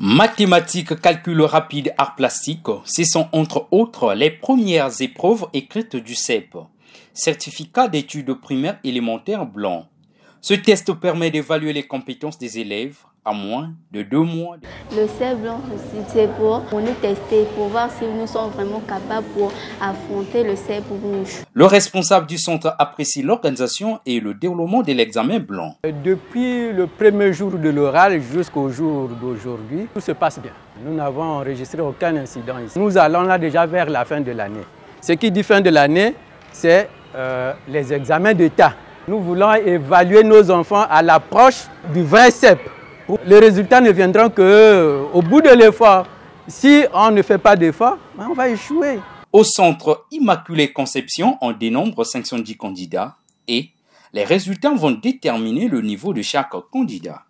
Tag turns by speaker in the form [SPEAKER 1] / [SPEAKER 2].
[SPEAKER 1] Mathématiques, calcul rapide, arts plastiques, ce sont entre autres les premières épreuves écrites du CEP. Certificat d'études primaires élémentaires blanc. Ce test permet d'évaluer les compétences des élèves à moins de deux mois.
[SPEAKER 2] Le cerf blanc, c'est pour nous tester, pour voir si nous sommes vraiment capables pour affronter le cerf rouge.
[SPEAKER 1] Le responsable du centre apprécie l'organisation et le déroulement de l'examen blanc.
[SPEAKER 3] Depuis le premier jour de l'oral jusqu'au jour d'aujourd'hui, tout se passe bien. Nous n'avons enregistré aucun incident ici. Nous allons là déjà vers la fin de l'année. Ce qui dit fin de l'année, c'est euh, les examens d'État nous voulons évaluer nos enfants à l'approche du vrai CEP. Les résultats ne viendront qu'au euh, bout de l'effort. Si on ne fait pas d'effort, ben, on va échouer.
[SPEAKER 1] Au centre Immaculée Conception, on dénombre 510
[SPEAKER 2] candidats et les résultats vont déterminer le niveau de chaque candidat.